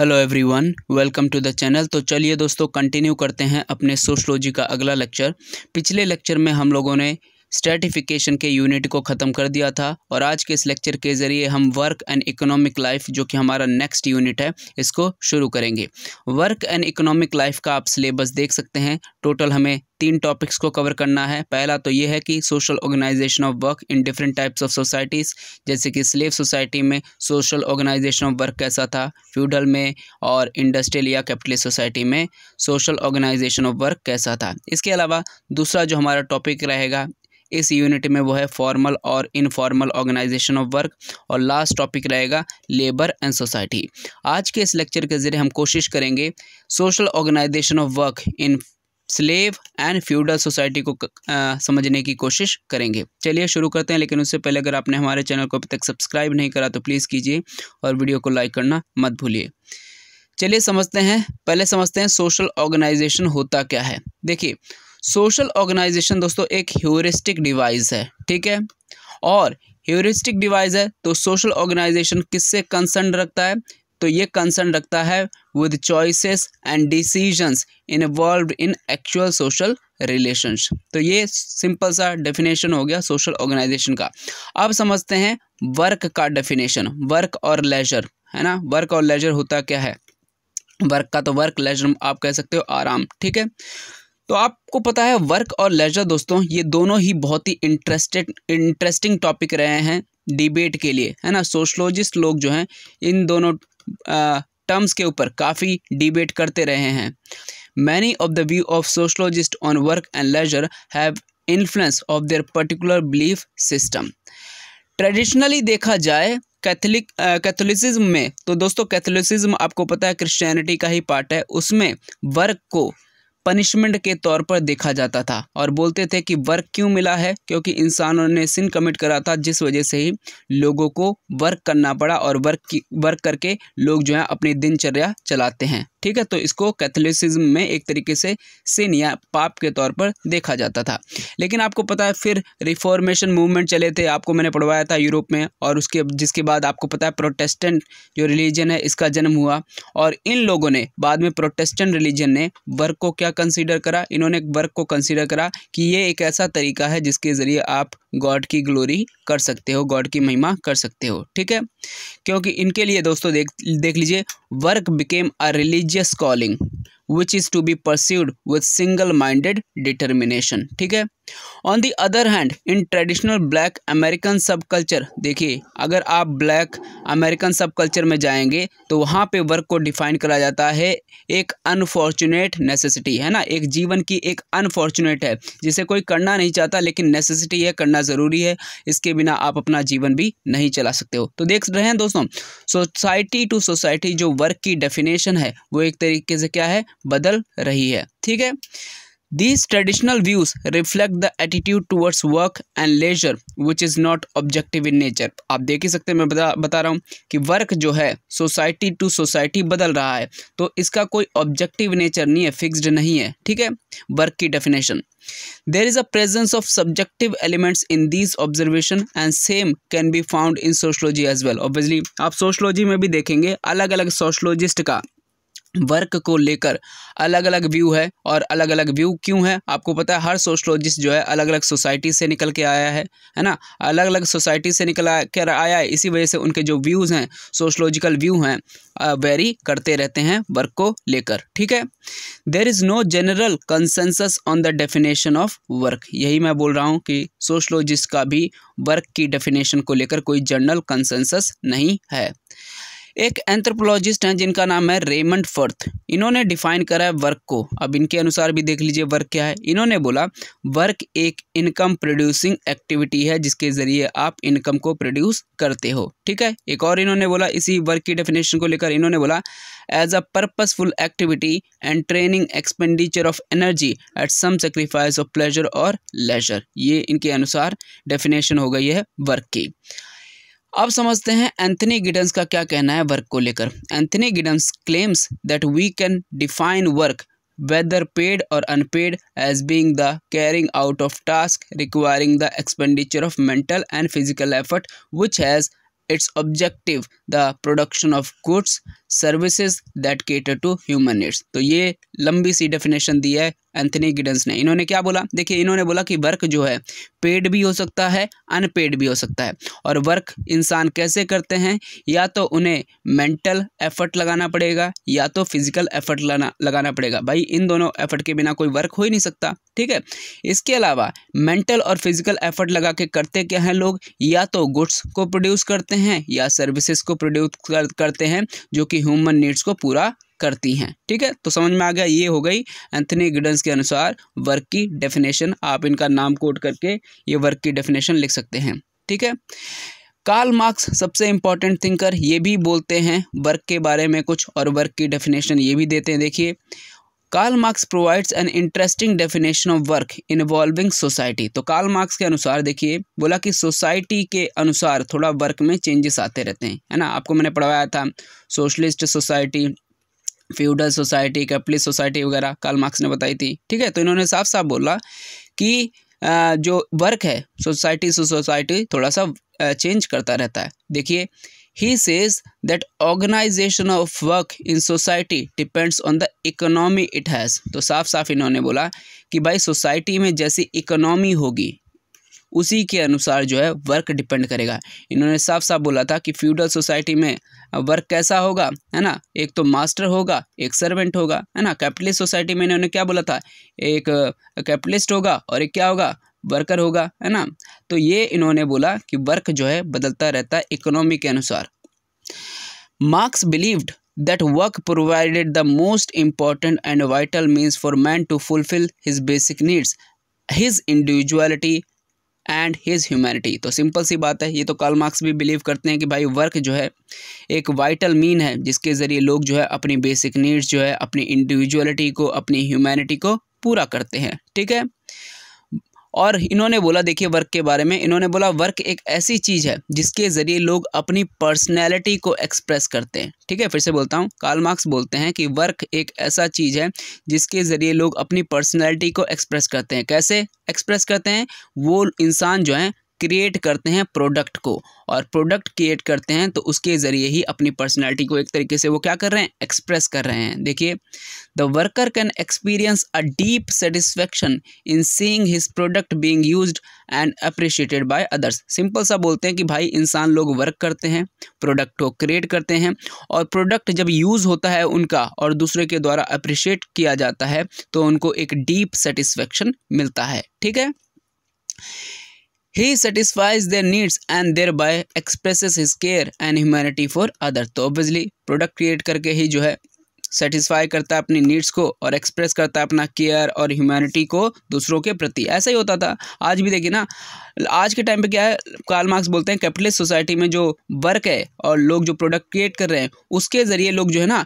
Hello everyone welcome to the channel तो चलिए दोस्तों कंटिन्यू करते हैं अपने सोशलॉजी का अगला लेक्चर पिछले लेक्चर में हम लोगों ने स्ट्रेटिफिकेशन के यूनिट को ख़त्म कर दिया था और आज के इस लेक्चर के ज़रिए हम वर्क एंड इकोनॉमिक लाइफ जो कि हमारा नेक्स्ट यूनिट है इसको शुरू करेंगे वर्क एंड इकोनॉमिक लाइफ का आप सिलेबस देख सकते हैं टोटल हमें तीन टॉपिक्स को कवर करना है पहला तो ये है कि social organisation of work in different types of societies जैसे कि स्लेव सोसाइटी में सोशल ऑर्गेनाइजेशन ऑफ वर्क कैसा था फ्यूडल में और इंडस्ट्रियल या कैपिटलिस्ट सोसाइटी में सोशल ऑर्गेनाइजेशन ऑफ वर्क कैसा था इसके अलावा दूसरा जो हमारा टॉपिक रहेगा इस यूनिट में वो है फॉर्मल और इनफॉर्मल ऑर्गेनाइजेशन ऑफ वर्क और लास्ट टॉपिक रहेगा लेबर एंड सोसाइटी आज के इस लेक्चर के ज़रिए हम कोशिश करेंगे social organisation of work in slave and feudal society को आ, समझने की कोशिश करेंगे चलिए शुरू करते हैं लेकिन उससे पहले अगर आपने हमारे चैनल को अभी तक सब्सक्राइब नहीं करा तो प्लीज़ कीजिए और वीडियो को लाइक करना मत भूलिए चलिए समझते हैं पहले समझते हैं सोशल ऑर्गेनाइजेशन होता क्या है देखिए सोशल ऑर्गेनाइजेशन दोस्तों एक ह्यूरिस्टिक डिवाइस है ठीक है और ह्यूरिस्टिक डिवाइस है तो सोशल ऑर्गेनाइजेशन किससे कंसर्न रखता है तो ये कंसर्न रखता है with choices and decisions involve in actual social relations तो ये सिंपल सा डेफिनेशन हो गया सोशल ऑर्गेनाइजेशन का अब समझते हैं वर्क का डेफिनेशन वर्क और लेजर है ना वर्क और लेजर होता क्या है वर्क का तो वर्क लेजर आप कह सकते हो आराम ठीक है तो आपको पता है वर्क और लेजर दोस्तों ये दोनों ही बहुत ही इंटरेस्टेड इंटरेस्टिंग टॉपिक रहे हैं डिबेट के लिए है ना सोशलॉजिस्ट लोग जो हैं इन दोनों टर्म्स के ऊपर काफ़ी डिबेट करते रहे हैं many of the view of sociologist on work and leisure have influence of their particular belief system traditionally देखा जाए कैथलिक कैथोलिसिज्म में तो दोस्तों कैथोलिसिज्म आपको पता है क्रिश्चियनिटी का ही पार्ट है उसमें वर्क को पनिशमेंट के तौर पर देखा जाता था और बोलते थे कि वर्क क्यों मिला है क्योंकि इंसानों ने सिन कमिट करा था जिस वजह से ही लोगों को वर्क करना पड़ा और वर्क की वर्क करके लोग जो है अपनी दिनचर्या चलाते हैं ठीक है तो इसको कैथोलिसिज्म में एक तरीके से सिन या पाप के तौर पर देखा जाता था लेकिन आपको पता है फिर रिफॉर्मेशन मूवमेंट चले थे आपको मैंने पढ़वाया था यूरोप में और उसके जिसके बाद आपको पता है प्रोटेस्टेंट जो रिलीजन है इसका जन्म हुआ और इन लोगों ने बाद में प्रोटेस्टेंट रिलीजन ने वर्क को क्या कंसिडर करा इन्होंने वर्क को कंसिडर करा कि ये एक ऐसा तरीका है जिसके ज़रिए आप गॉड की ग्लोरी कर सकते हो गॉड की महिमा कर सकते हो ठीक है क्योंकि इनके लिए दोस्तों देख देख लीजिए work became a religious calling which is to be pursued with single minded determination ठीक है on the other hand in traditional black American subculture देखिए अगर आप ब्लैक अमेरिकन सब कल्चर में जाएंगे तो वहाँ पे वर्क को डिफाइन करा जाता है एक अनफॉर्चुनेट नेसेसिटी है ना एक जीवन की एक अनफॉर्चुनेट है जिसे कोई करना नहीं चाहता लेकिन नेसेसिटी है करना ज़रूरी है इसके बिना आप अपना जीवन भी नहीं चला सकते हो तो देख रहे हैं दोस्तों सोसाइटी टू सोसाइटी जो वर्क की डेफिनेशन है वो एक तरीके से क्या है बदल रही है ठीक है These traditional views reflect the attitude towards work and leisure which is not objective in nature. आप देख ही सकते हैं मैं बता बता रहा हूँ कि वर्क जो है सोसाइटी टू सोसाइटी बदल रहा है तो इसका कोई ऑब्जेक्टिव नेचर नहीं है फिक्स्ड नहीं है ठीक है वर्क की definition There is a presence of subjective elements in these observation and same can be found in sociology as well. Obviously आप sociology में भी देखेंगे अलग अलग sociologist का वर्क को लेकर अलग अलग व्यू है और अलग अलग व्यू क्यों है आपको पता है हर सोशलॉजिस्ट जो है अलग अलग सोसाइटी से निकल के आया है है ना अलग अलग सोसाइटी से निकल कर आया है इसी वजह से उनके जो व्यूज़ हैं सोशलॉजिकल व्यू हैं वेरी करते रहते हैं वर्क को लेकर ठीक है there is no general consensus on the definition of work यही मैं बोल रहा हूँ कि सोशलॉजिस्ट का भी वर्क की डेफिनेशन को लेकर कोई जनरल कंसेंसस नहीं है एक एंथ्रोपोलॉजिस्ट हैं जिनका नाम है रेमंड फर्थ इन्होंने डिफाइन करा है वर्क को अब इनके अनुसार भी देख लीजिए वर्क क्या है इन्होंने बोला वर्क एक इनकम प्रोड्यूसिंग एक्टिविटी है जिसके ज़रिए आप इनकम को प्रोड्यूस करते हो ठीक है एक और इन्होंने बोला इसी वर्क की डेफिनेशन को लेकर इन्होंने बोला as a purposeful activity and training expenditure of energy at some sacrifice of pleasure और लेजर ये इनके अनुसार डेफिनेशन हो गई है वर्क की अब समझते हैं एंथनी गिडन्स का क्या कहना है वर्क को लेकर Anthony Giddens claims that we can define work whether paid और unpaid as being the carrying out of task requiring the expenditure of mental and physical effort which has its objective the production of goods services that cater to human needs तो ये लंबी सी definition दी है Anthony Giddens ने इन्होंने क्या बोला देखिए इन्होंने बोला कि वर्क जो है पेड भी हो सकता है अनपेड भी हो सकता है और वर्क इंसान कैसे करते हैं या तो उन्हें मेंटल एफर्ट लगाना पड़ेगा या तो फिजिकल एफर्ट लगाना लगाना पड़ेगा भाई इन दोनों एफर्ट के बिना कोई वर्क हो ही नहीं सकता ठीक है इसके अलावा मेंटल और फिजिकल एफर्ट लगा के करते क्या हैं लोग या तो गुड्स को प्रोड्यूस करते हैं या सर्विसेज को प्रोड्यूस करते हैं जो कि की ह्यूमन नीड्स को पूरा करती हैं ठीक है तो समझ में आ गया ये हो गई एंथनी गिडन्स के अनुसार वर्क की डेफिनेशन आप इनका नाम कोट करके ये वर्क की डेफिनेशन लिख सकते हैं ठीक है कार्ल मार्क्स सबसे इंपॉर्टेंट थिंकर ये भी बोलते हैं वर्क के बारे में कुछ और वर्क की डेफिनेशन ये भी देते हैं देखिए Karl Marx provides an interesting definition of work involving society तो कार्ल मार्क्स के अनुसार देखिए बोला कि सोसाइटी के अनुसार थोड़ा वर्क में चेंजेस आते रहते हैं है ना आपको मैंने पढ़वाया था socialist society feudal society capitalist society वगैरह कार्ल मार्क्स ने बताई थी ठीक है तो इन्होंने साफ साफ बोला कि जो वर्क है सोसाइटी से सोसाइटी थोड़ा सा चेंज करता रहता है देखिए He says that organization of work in society depends on the economy it has. तो साफ साफ इन्होंने बोला कि भाई सोसाइटी में जैसी इकोनॉमी होगी उसी के अनुसार जो है वर्क डिपेंड करेगा इन्होंने साफ साफ बोला था कि फ्यूडल सोसाइटी में वर्क कैसा होगा है ना एक तो मास्टर होगा एक सर्वेंट होगा है ना कैपिटलिस्ट सोसाइटी में इन्होंने क्या बोला था एक कैपिटलिस्ट होगा और एक क्या होगा वर्कर होगा है ना तो ये इन्होंने बोला कि वर्क जो है बदलता रहता है इकोनॉमी के अनुसार Marx believed that work provided the most important and vital means for man to fulfil his basic needs his individuality and his humanity तो सिंपल सी बात है ये तो कार्ल मार्क्स भी बिलीव करते हैं कि भाई वर्क जो है एक वाइटल मीन है जिसके ज़रिए लोग जो है अपनी बेसिक नीड्स जो है अपनी इंडिविजुअलिटी को अपनी ह्यूमैनिटी को पूरा करते हैं ठीक है और इन्होंने बोला देखिए वर्क के बारे में इन्होंने बोला वर्क एक ऐसी चीज़ है जिसके ज़रिए लोग अपनी पर्सनैलिटी को एक्सप्रेस करते हैं ठीक है फिर से बोलता हूँ कार्ल मार्क्स बोलते हैं कि वर्क एक ऐसा चीज़ है जिसके ज़रिए लोग अपनी पर्सनैलिटी को एक्सप्रेस करते हैं कैसे एक्सप्रेस करते हैं वो इंसान जो हैं क्रिएट करते हैं प्रोडक्ट को और प्रोडक्ट क्रिएट करते हैं तो उसके ज़रिए ही अपनी पर्सनैलिटी को एक तरीके से वो क्या कर रहे हैं एक्सप्रेस कर रहे हैं देखिए the worker can experience a deep satisfaction in seeing his product being used and appreciated by others simple सा बोलते हैं कि भाई इंसान लोग वर्क करते हैं प्रोडक्ट को क्रिएट करते हैं और प्रोडक्ट जब यूज़ होता है उनका और दूसरे के द्वारा अप्रिशिएट किया जाता है तो उनको एक डीप सेटिस्फैक्शन मिलता है ठीक है he satisfies their needs and thereby his his care and humanity for other तो obviously प्रोडक्ट क्रिएट करके ही जो है satisfy करता है अपनी नीड्स को और एक्सप्रेस करता है अपना केयर और ह्यूमैनिटी को दूसरों के प्रति ऐसा ही होता था आज भी देखिए ना आज के टाइम पे क्या है कार्ल मार्क्स बोलते हैं कैपिटलिस्ट सोसाइटी में जो वर्क है और लोग जो प्रोडक्ट क्रिएट कर रहे हैं उसके ज़रिए लोग जो है ना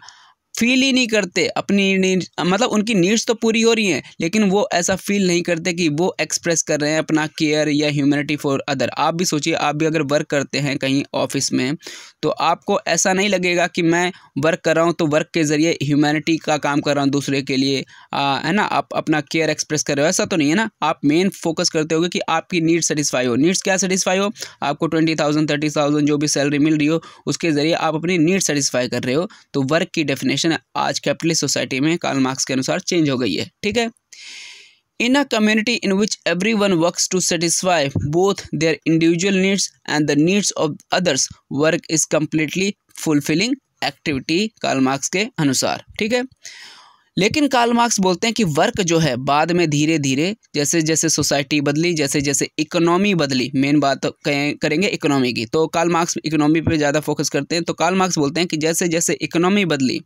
फील ही नहीं करते अपनी नीड मतलब उनकी नीड्स तो पूरी हो रही हैं लेकिन वो ऐसा फील नहीं करते कि वो एक्सप्रेस कर रहे हैं अपना केयर या ह्यूमैनिटी फॉर अदर आप भी सोचिए आप भी अगर वर्क करते हैं कहीं ऑफिस में तो आपको ऐसा नहीं लगेगा कि मैं वर्क कर रहा हूँ तो वर्क के ज़रिए ह्यूमैनिटी का काम कर रहा हूँ दूसरे के लिए आ, है ना आप अपना केयर एक्सप्रेस कर रहे हो ऐसा तो नहीं है ना आप मेन फोकस करते हो कि आपकी नीड्स सेटिस्फाई हो नीड्स क्या सेटिस्फाई हो आपको ट्वेंटी थाउजेंड थर्टी थाउजेंड जो भी सैलरी मिल रही हो उसके ज़रिए आप अपनी नीड्स सेटिस्फाई कर रहे हो तो वर्क की डेफिनेशन सिचुएशन आज कैपिटलिस्ट सोसाइटी में कार्ल मार्क्स के अनुसार चेंज हो गई है ठीक है in a community in which everyone work to satisfy both their individual needs and the needs of others work is completely fulfilling activity Karl Marx के अनुसार ठीक है लेकिन कार्ल मार्क्स बोलते हैं कि वर्क जो है बाद में धीरे धीरे जैसे जैसे सोसाइटी बदली जैसे जैसे इकोनॉमी बदली मेन बात तो करेंगे इकोनॉमी की तो कार्ल मार्क्स इकोनॉमी पे ज़्यादा फोकस करते हैं तो कार्ल मार्क्स बोलते हैं कि जैसे जैसे इकोनॉमी बदली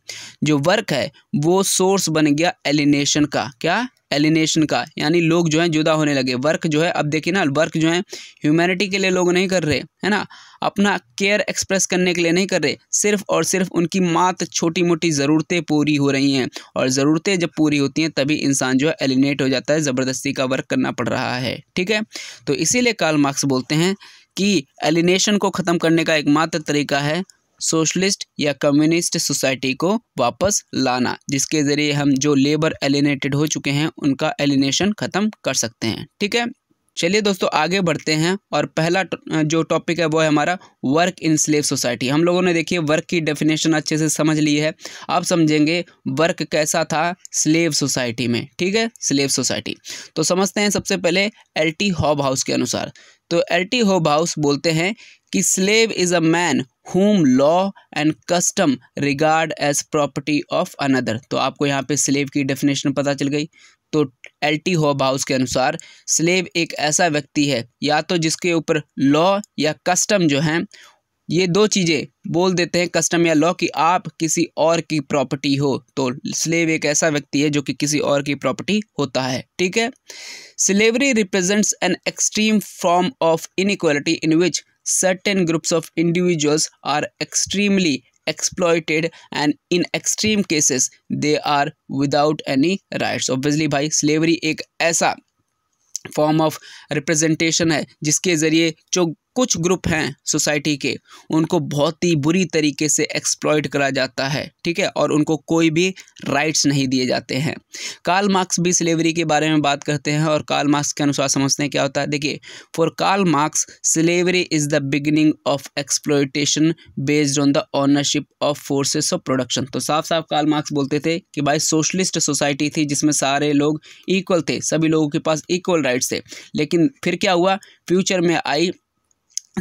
जो वर्क है वो सोर्स बन गया एलिनेशन का क्या एलिनेशन का यानी लोग जो है जुदा होने लगे वर्क जो है अब देखिए ना वर्क जो है ह्यूमैनिटी के लिए लोग नहीं कर रहे है ना अपना केयर एक्सप्रेस करने के लिए नहीं कर रहे सिर्फ और सिर्फ उनकी मात्र छोटी मोटी ज़रूरतें पूरी हो रही हैं और ज़रूरतें जब पूरी होती हैं तभी इंसान जो है एलिनेट हो जाता है ज़बरदस्ती का वर्क करना पड़ रहा है ठीक है तो इसीलिए कार्ल मार्क्स बोलते हैं कि एलिनेशन को ख़त्म करने का एकमात्र तरीका है सोशलिस्ट या कम्युनिस्ट सोसाइटी को वापस लाना जिसके ज़रिए हम जो लेबर एलिनेटेड हो चुके हैं उनका एलिनेशन ख़त्म कर सकते हैं ठीक है चलिए दोस्तों आगे बढ़ते हैं और पहला जो टॉपिक है वो है हमारा वर्क इन स्लेव सोसाइटी हम लोगों ने देखिए वर्क की डेफिनेशन अच्छे से समझ ली है आप समझेंगे वर्क कैसा था स्लेव सोसाइटी में ठीक है स्लेव सोसाइटी तो समझते हैं सबसे पहले एल टी हॉब हाउस के अनुसार तो एल टी होब हाउस बोलते हैं कि slave is a man whom law and custom regard as property of another तो आपको यहाँ पे स्लेव की डेफिनेशन पता चल गई तो एल टी हॉब हाउस के अनुसार स्लेव एक ऐसा व्यक्ति है या तो जिसके ऊपर लॉ या कस्टम जो हैं ये दो चीज़ें बोल देते हैं कस्टम या लॉ कि आप किसी और की प्रॉपर्टी हो तो स्लेव एक ऐसा व्यक्ति है जो कि किसी और की प्रॉपर्टी होता है ठीक है slavery represents an extreme form of inequality in which certain groups of individuals are extremely exploited and in extreme cases they are without any rights obviously भाई slavery ek aisa form of representation hai jiske zariye jo कुछ group हैं society के उनको बहुत ही बुरी तरीके से exploit करा जाता है ठीक है और उनको कोई भी राइट्स नहीं दिए जाते हैं कार्ल मार्क्स भी स्लेवरी के बारे में बात करते हैं और कार्ल मार्क्स के अनुसार समझते हैं क्या होता है देखिए for Karl Marx slavery is the beginning of exploitation based on the ownership of forces of production तो साफ साफ कार्ल मार्क्स बोलते थे कि भाई सोशलिस्ट सोसाइटी थी जिसमें सारे लोग इक्वल थे सभी लोगों के पास इक्वल राइट्स थे लेकिन फिर क्या हुआ फ्यूचर में आई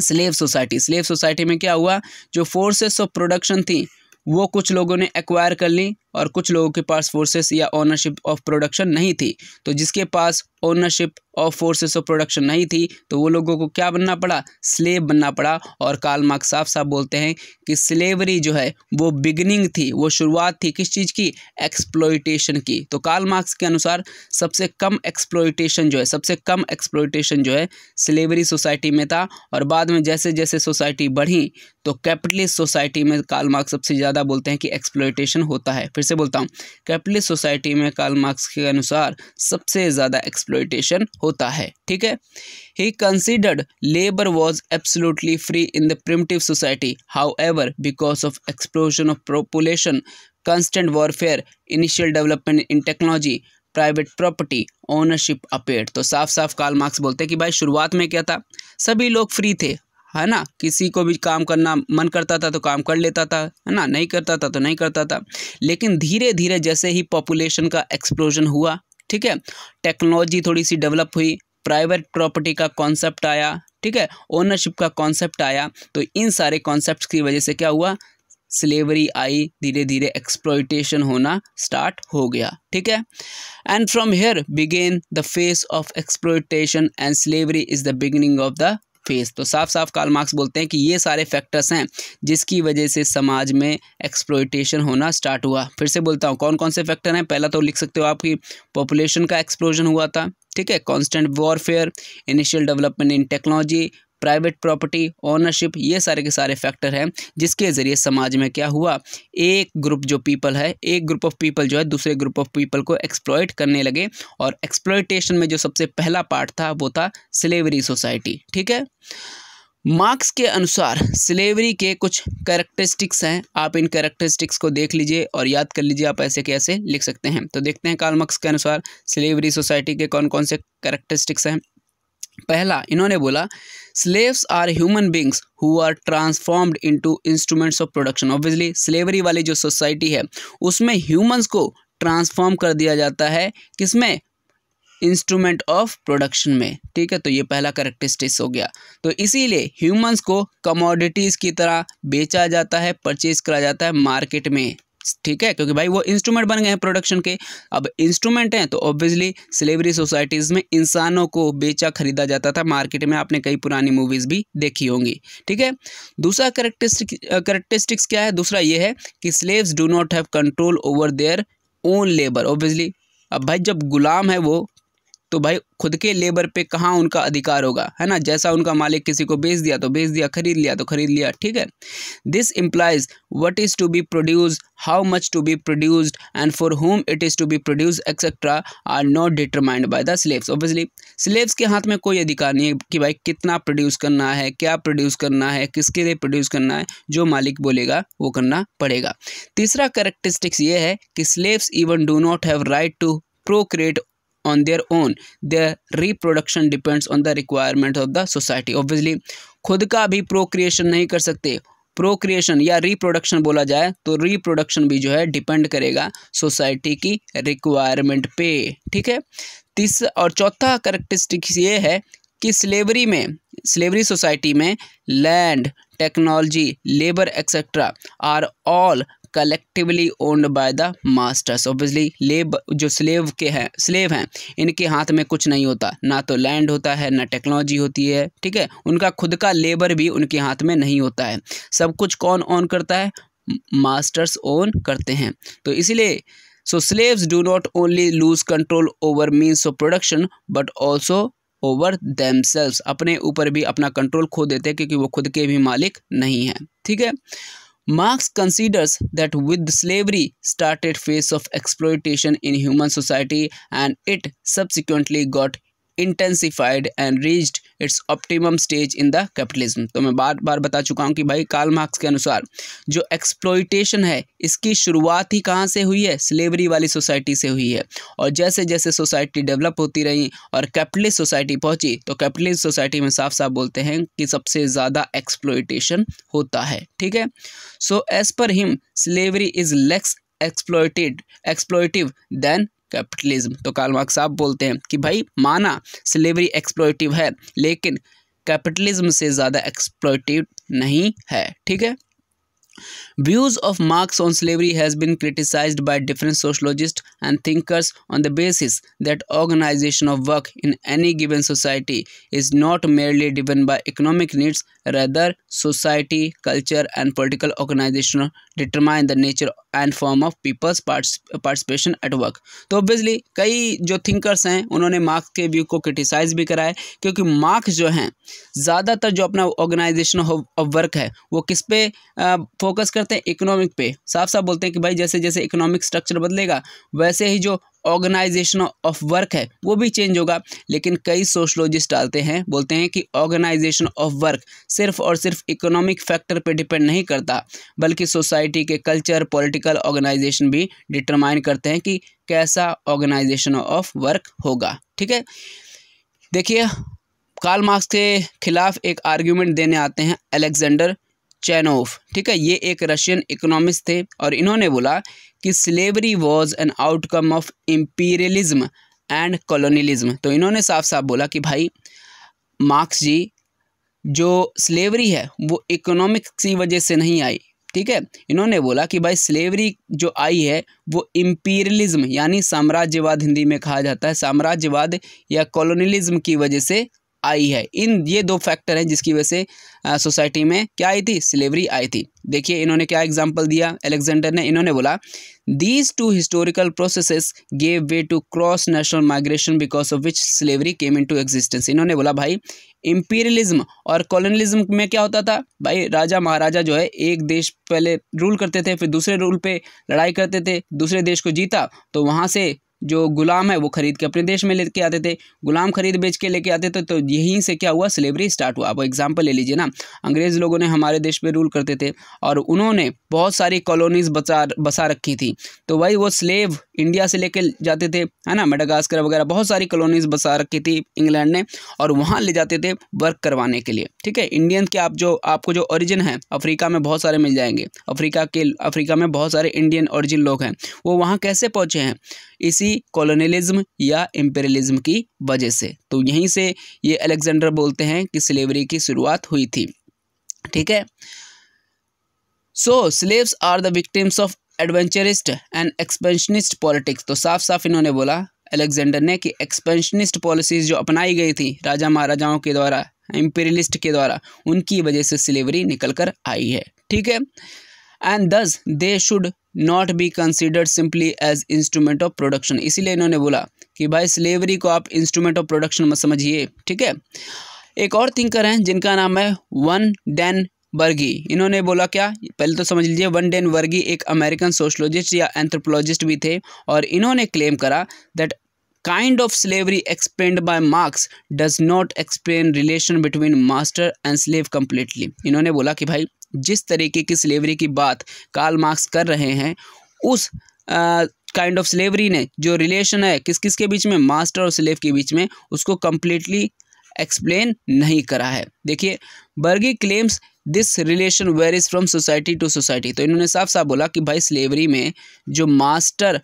स्लेव सोसाइटी स्लेव सोसाइटी में क्या हुआ जो फोर्सेस ऑफ प्रोडक्शन थी वो कुछ लोगों ने एक्वायर कर ली और कुछ लोगों के पास फोर्सेस या ओनरशिप ऑफ प्रोडक्शन नहीं थी तो जिसके पास ownership of forces of production नहीं थी तो वो लोगों को क्या बनना पड़ा स्लेव बनना पड़ा और काल मार्क साफ साफ बोलते हैं कि स्लेवरी जो है वो बिगनिंग थी वो शुरुआत थी किस चीज़ की एक्सप्लोइटेशन की तो काल मार्क्स के अनुसार सबसे कम एक्सप्लोइटेशन जो है सबसे कम एक्सप्लोइटेशन जो है स्लेवरी सोसाइटी में था और बाद में जैसे जैसे सोसाइटी बढ़ी तो कैपिटलिस्ट सोसाइटी में काल मार्क्स सबसे ज़्यादा बोलते हैं कि एक्सप्लोइटेशन होता है फिर से बोलता हूँ कैपिटलिस्ट सोसाइटी में कार्ल मार्क्स के अनुसार सबसे ज़्यादा एक्सप्लोइटेशन होता है ठीक है he considered labour was absolutely free in the primitive society however because of explosion of population constant warfare initial development in technology private property ownership appear तो साफ साफ कार्ल मार्क्स बोलते हैं कि भाई शुरुआत में क्या था सभी लोग फ्री थे है ना किसी को भी काम करना मन करता था तो काम कर लेता था है ना नहीं करता था तो नहीं करता था लेकिन धीरे धीरे जैसे ही पॉपुलेशन का एक्सप्लोजन हुआ ठीक है टेक्नोलॉजी थोड़ी सी डेवलप हुई प्राइवेट प्रॉपर्टी का कॉन्सेप्ट आया ठीक है ओनरशिप का कॉन्सेप्ट आया तो इन सारे कॉन्सेप्ट की वजह से क्या हुआ स्लेवरी आई धीरे धीरे एक्सप्लोइटेशन होना स्टार्ट हो गया ठीक है and from here began the phase of exploitation and slavery is the beginning of the phase तो साफ साफ कार्ल मार्क्स बोलते हैं कि ये सारे फैक्टर्स हैं जिसकी वजह से समाज में एक्सप्लोइटेशन होना स्टार्ट हुआ फिर से बोलता हूँ कौन कौन से फैक्टर हैं पहला तो लिख सकते हो आपकी पॉपुलेशन का एक्सप्लोजन हुआ था ठीक है constant warfare initial development in technology private property ownership ये सारे के सारे फैक्टर हैं जिसके ज़रिए समाज में क्या हुआ एक ग्रुप जो पीपल है एक ग्रुप ऑफ पीपल जो है दूसरे ग्रुप ऑफ पीपल को एक्सप्लॉयट करने लगे और एक्सप्लॉयटेशन में जो सबसे पहला पार्ट था वो था स्लेवरी सोसाइटी ठीक है मार्क्स के अनुसार स्लेवरी के कुछ कैरेक्टरिस्टिक्स हैं आप इन कैरेक्टरिस्टिक्स को देख लीजिए और याद कर लीजिए आप ऐसे कैसे लिख सकते हैं तो देखते हैं कार्ल मार्क्स के अनुसार स्लेवरी सोसाइटी के कौन कौन से कैरेक्टरिस्टिक्स हैं पहला इन्होंने बोला slaves are human beings who are transformed into instruments of production obviously slavery वाली जो सोसाइटी है उसमें ह्यूमंस को ट्रांसफॉर्म कर दिया जाता है किसमें इंस्ट्रूमेंट ऑफ प्रोडक्शन में ठीक है तो ये पहला करेक्टरिस्टिक्स हो गया तो इसीलिए ह्यूमंस को कमोडिटीज़ की तरह बेचा जाता है परचेज करा जाता है मार्केट में ठीक है क्योंकि भाई वो इंस्ट्रूमेंट बन गए हैं प्रोडक्शन के अब इंस्ट्रूमेंट हैं तो ऑब्वियसली स्लेवरी सोसाइटीज़ में इंसानों को बेचा खरीदा जाता था मार्केट में आपने कई पुरानी मूवीज़ भी देखी होंगी ठीक है दूसरा करेक्टरिस्टिक करेक्टरिस्टिक्स क्या है दूसरा ये है कि slaves do not have control over their own labour obviously अब भाई जब गुलाम है वो तो भाई खुद के लेबर पे कहाँ उनका अधिकार होगा है ना जैसा उनका मालिक किसी को बेच दिया तो बेच दिया खरीद लिया तो खरीद लिया ठीक है this implies what is to be produce how much to be produced and for whom it is to be produce etcetera are not determined by the slaves obviously slaves के हाथ में कोई अधिकार नहीं है कि भाई कितना प्रोड्यूस करना है क्या प्रोड्यूस करना है किसके लिए प्रोड्यूस करना है जो मालिक बोलेगा वो करना पड़ेगा तीसरा करेक्टरिस्टिक्स ये है कि slaves even do not have right to procreate on their own their reproduction depends on the requirement of the society obviously खुद का भी procreation नहीं कर सकते प्रोक्रिएशन या रिप्रोडक्शन बोला जाए तो रिप्रोडक्शन भी जो है डिपेंड करेगा सोसाइटी की रिक्वायरमेंट पे ठीक है तीस और चौथा करेक्टरिस्टिक्स ये है कि स्लेवरी में स्लेवरी सोसाइटी में land technology labour etcetera are all collectively owned by the masters obviously लेब जो स्लेव के हैं स्लेव हैं इनके हाथ में कुछ नहीं होता ना तो लैंड होता है ना टेक्नोलॉजी होती है ठीक है उनका खुद का लेबर भी उनके हाथ में नहीं होता है सब कुछ कौन ऑन करता है मास्टर्स ओन करते हैं तो इसलिए so slaves do not only lose control over means of production but also over themselves अपने ऊपर भी अपना कंट्रोल खो देते हैं क्योंकि वो खुद के भी मालिक नहीं हैं ठीक है Marx considers that with slavery started phase of exploitation in human society and it subsequently got intensified and reached its optimum stage in the capitalism तो मैं बार बार बता चुका हूँ कि भाई कार्ल मार्क्स के अनुसार जो एक्सप्लोइटेशन है इसकी शुरुआत ही कहाँ से हुई है स्लेवरी वाली सोसाइटी से हुई है और जैसे जैसे सोसाइटी डेवलप होती रही और कैपिटलिस्ट सोसाइटी पहुँची तो कैपिटलिस्ट सोसाइटी में साफ साफ बोलते हैं कि सबसे ज़्यादा एक्सप्लोइटेशन होता है ठीक है so as per him slavery is less exploited exploitative than capitalism तो कालमार्क साहब बोलते हैं कि भाई माना सिलेवरी एक्सप्लोइटिव है लेकिन कैपिटलिज्म से ज़्यादा एक्सप्लोइटिव नहीं है ठीक है views of Marx on slavery has been criticise by different sociologist and thinkers on the basis that organisation of work in any given society is not merely depend by economic needs Rather, society culture and political organisation determine the nature and form of people's participation at work तो obviously कई जो thinkers हैं उन्होंने marks के view को criticise भी कराए क्योंकि मार्क्स जो हैं ज़्यादातर जो अपना ऑर्गेनाइजेशन ऑफ वर्क है वो किस पे फोकस करते हैं इकोनॉमिक पे साफ साफ बोलते हैं कि भाई जैसे जैसे इकोनॉमिक स्ट्रक्चर बदलेगा वैसे ही जो ऑर्गेनाइजेशन ऑफ वर्क है वो भी चेंज होगा लेकिन कई सोशलॉजिस्ट डालते हैं बोलते हैं कि ऑर्गेनाइजेशन ऑफ वर्क सिर्फ और सिर्फ इकोनॉमिक फैक्टर पर डिपेंड नहीं करता बल्कि सोसाइटी के कल्चर पॉलिटिकल ऑर्गेनाइजेशन भी डिटरमाइन करते हैं कि कैसा ऑर्गेनाइजेशन ऑफ वर्क होगा ठीक है देखिए कार्ल मार्क्स के खिलाफ एक आर्ग्यूमेंट देने आते हैं अलेक्जेंडर चैनोव ठीक है ये एक रशियन इकोनॉमिस्ट थे और इन्होंने बोला कि slavery was an outcome of imperialism and colonialism तो इन्होंने साफ साफ बोला कि भाई मार्क्स जी जो स्लेवरी है वो इकोनॉमिक्स की वजह से नहीं आई ठीक है इन्होंने बोला कि भाई स्लेवरी जो आई है वो इम्पीरियलिज्म यानी साम्राज्यवाद हिंदी में कहा जाता है साम्राज्यवाद या कॉलोनीलिज्म की वजह से आई है इन ये दो फैक्टर हैं जिसकी वजह से सोसाइटी में क्या आई थी स्लेवरी आई थी देखिए इन्होंने क्या एग्जाम्पल दिया एलेक्जेंडर ने इन्होंने बोला these two historical processes gave way to cross national migration because of which slavery came into existence इन्होंने बोला भाई इम्पीरियलिज्म और कॉलोनलिज्म में क्या होता था भाई राजा महाराजा जो है एक देश पहले रूल करते थे फिर दूसरे रूल पे लड़ाई करते थे दूसरे देश को जीता तो वहाँ से जो गुलाम है वो खरीद के अपने देश में लेके आते थे गुलाम खरीद बेच के लेके आते थे तो यहीं से क्या हुआ स्लेवरी स्टार्ट हुआ आप एग्जाम्पल ले लीजिए ना अंग्रेज़ लोगों ने हमारे देश पर रूल करते थे और उन्होंने बहुत सारी कॉलोनीज़ बसा बसा रखी थी तो वही वो स्लेव इंडिया से लेके जाते थे है ना मेडागास्कर वगैरह बहुत सारी कॉलोनीज बसा रखी थी इंग्लैंड ने और वहाँ ले जाते थे वर्क करवाने के लिए ठीक है इंडियन के आप जो आपको जो ओरिजिन है अफ्रीका में बहुत सारे मिल जाएंगे अफ्रीका के अफ्रीका में बहुत सारे इंडियन ओरिजिन लोग हैं वो वहाँ कैसे पहुँचे हैं इसी कॉलोनीलिज्म या इम्पेरियलिज्म की वजह से तो यहीं से ये अलेक्जेंडर बोलते हैं कि स्लेवरी की शुरुआत हुई थी ठीक है so slaves are the victims of adventurist and expansionist politics तो साफ साफ इन्होंने बोला अलेक्जेंडर ने कि एक्सपेंशनिस्ट पॉलिसीज़ जो अपनाई गई थी राजा महाराजाओं के द्वारा इम्पीरियलिस्ट के द्वारा उनकी वजह से सिलेवरी निकल कर आई है ठीक है and thus they should not be considered simply as instrument of production इसीलिए इन्होंने बोला कि भाई स्लेवरी को आप इंस्ट्रूमेंट ऑफ प्रोडक्शन मत समझिए ठीक है एक और थिंकर हैं जिनका नाम है वन डैन वर्गी इन्होंने बोला क्या पहले तो समझ लीजिए वन डेन वर्गी एक अमेरिकन सोशलॉजिस्ट या एंथ्रोपोलॉजिस्ट भी थे और इन्होंने क्लेम करा that kind of slavery explained by Marx does not explain relation between master and slave completely इन्होंने बोला कि भाई जिस तरीके की स्लेवरी की बात कार्ल मार्क्स कर रहे हैं उस काइंड ऑफ स्लेवरी ने जो रिलेशन है किस किस के बीच में मास्टर और स्लेव के बीच में उसको कम्प्लीटली एक्सप्लेन नहीं करा है देखिए Berghe claims this relation varies from society to society तो इन्होंने साफ साफ बोला कि भाई स्लेवरी में जो मास्टर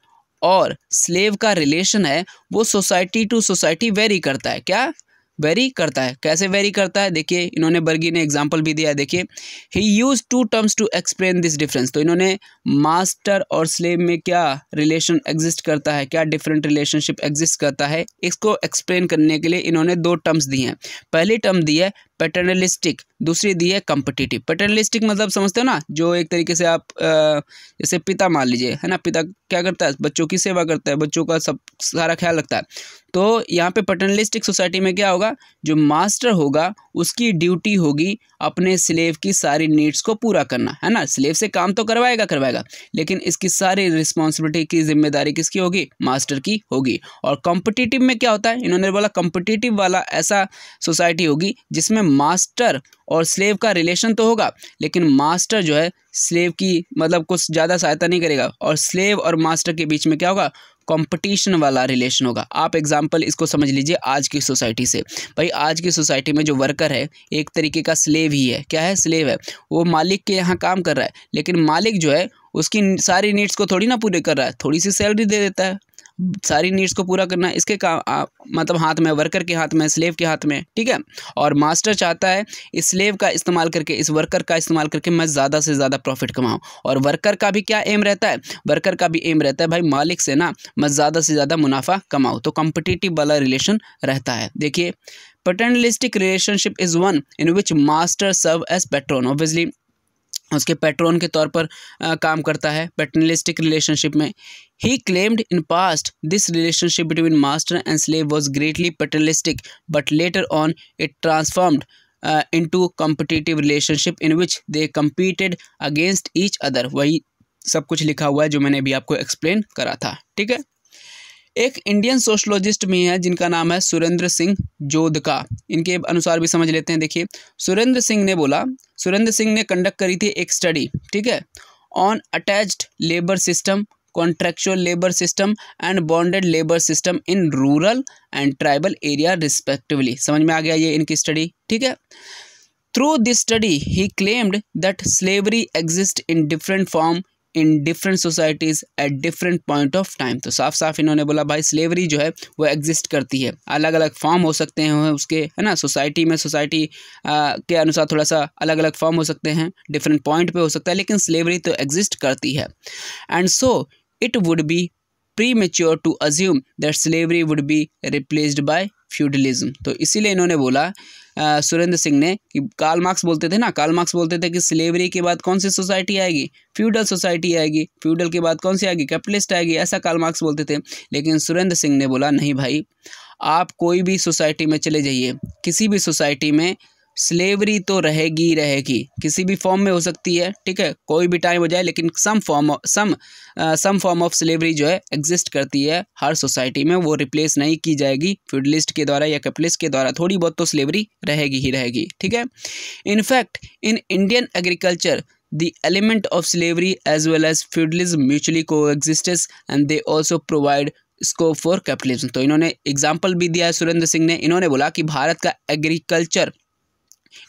और स्लेव का रिलेशन है वो सोसाइटी टू सोसाइटी वेरी करता है क्या वेरी करता है कैसे वेरी करता है देखिए इन्होंने बर्गी ने एग्जाम्पल भी दिया है देखिए he use two terms to explain this difference तो इन्होंने मास्टर और स्लेव में क्या रिलेशन एग्जिस्ट करता है क्या डिफरेंट रिलेशनशिप एग्जिस्ट करता है इसको एक्सप्लेन करने के लिए इन्होंने दो टर्म्स दिए हैं पहली टर्म दी है पैटर्नलिस्टिक दूसरी दी है कम्पटिटिव पैटर्नलिस्टिक मतलब समझते हो ना जो एक तरीके से आप जैसे पिता मान लीजिए है ना पिता क्या करता है बच्चों की सेवा करता है बच्चों का सब सारा ख्याल रखता है तो यहाँ पे पैटर्नलिस्टिक सोसाइटी में क्या होगा जो मास्टर होगा उसकी ड्यूटी होगी अपने स्लेव की सारी नीड्स को पूरा करना है ना स्लेव से काम तो करवाएगा करवाएगा लेकिन इसकी सारी रिस्पॉन्सिबिलिटी की जिम्मेदारी किसकी होगी मास्टर की होगी और कॉम्पिटिटिव में क्या होता है इन्होंने बोला कॉम्पिटिटिव वाला ऐसा सोसाइटी होगी जिसमें मास्टर और स्लेव का रिलेशन तो होगा लेकिन मास्टर जो है स्लेव की मतलब कुछ ज़्यादा सहायता नहीं करेगा और स्लेव और मास्टर के बीच में क्या होगा कंपटीशन वाला रिलेशन होगा आप एग्जांपल इसको समझ लीजिए आज की सोसाइटी से भाई आज की सोसाइटी में जो वर्कर है एक तरीके का स्लेव ही है क्या है स्लेव है वो मालिक के यहाँ काम कर रहा है लेकिन मालिक जो है उसकी सारी नीड्स को थोड़ी ना पूरे कर रहा है थोड़ी सी सैलरी दे देता है सारी नीड्स को पूरा करना इसके काम मतलब हाथ में वर्कर के हाथ में स्लेव के हाथ में ठीक है और मास्टर चाहता है इस स्लेव का इस्तेमाल करके इस वर्कर का इस्तेमाल करके मैं ज़्यादा से ज़्यादा प्रॉफिट कमाऊँ और वर्कर का भी क्या एम रहता है वर्कर का भी एम रहता है भाई मालिक से ना मैं ज़्यादा से ज़्यादा मुनाफा कमाऊँ तो कॉम्पिटिटिव वाला रिलेशन रहता है देखिए paternalistic relationship is one in which master serve as patron obviously उसके पेट्रोन के तौर पर आ, काम करता है पेटनलिस्टिक रिलेशनशिप में he claimed in past this relationship between master and slave was greatly paternalistic but later on it transformed into competitive relationship in which they competed against each other वही सब कुछ लिखा हुआ है जो मैंने अभी आपको एक्सप्लेन करा था ठीक है एक इंडियन सोशलॉजिस्ट भी हैं जिनका नाम है सुरेंद्र सिंह जोधका इनके अनुसार भी समझ लेते हैं देखिए सुरेंद्र सिंह ने बोला सुरेंद्र सिंह ने कंडक्ट करी थी एक स्टडी ठीक है on attached labour system contractual labour system and bonded labour system in rural and tribal area respectively समझ में आ गया ये इनकी स्टडी ठीक है through this study he claimed that slavery exist in different form in different societies at different point of time तो साफ साफ इन्होंने बोला भाई स्लेवरी जो है वो एग्जिस्ट करती है अलग अलग फॉर्म हो सकते हैं उसके है ना सोसाइटी में सोसाइटी के अनुसार थोड़ा सा अलग अलग फॉर्म हो सकते हैं डिफरेंट पॉइंट पे हो सकता है लेकिन स्लेवरी तो एग्जिस्ट करती है and so it would be premature to assume that slavery would be replaced by feudalism तो इसीलिए इन्होंने बोला सुरेंद्र सिंह ने कि काल मार्क्स बोलते थे ना काल मार्क्स बोलते थे कि स्लेवरी के बाद कौन सी सोसाइटी आएगी फ्यूडल सोसाइटी आएगी फ्यूडल के बाद कौन सी आएगी कैपिटलिस्ट आएगी ऐसा काल मार्क्स बोलते थे लेकिन सुरेंद्र सिंह ने बोला नहीं भाई आप कोई भी सोसाइटी में चले जाइए किसी भी सोसाइटी में स्लेवरी तो रहेगी रहेगी किसी भी फॉर्म में हो सकती है ठीक है कोई भी टाइम हो जाए लेकिन some form some some form of slavery जो है एग्जिस्ट करती है हर सोसाइटी में वो रिप्लेस नहीं की जाएगी फ्यूडलिस्ट के द्वारा या कैपिटलिस्ट के द्वारा थोड़ी बहुत तो स्लेवरी रहेगी ही रहेगी ठीक है in fact in Indian agriculture element of slavery as well as feudalism mutually coexistence and they also provide scope for capitalism तो इन्होंने एग्जाम्पल भी दिया है सुरेंद्र सिंह ने इन्होंने बोला कि भारत का एग्रीकल्चर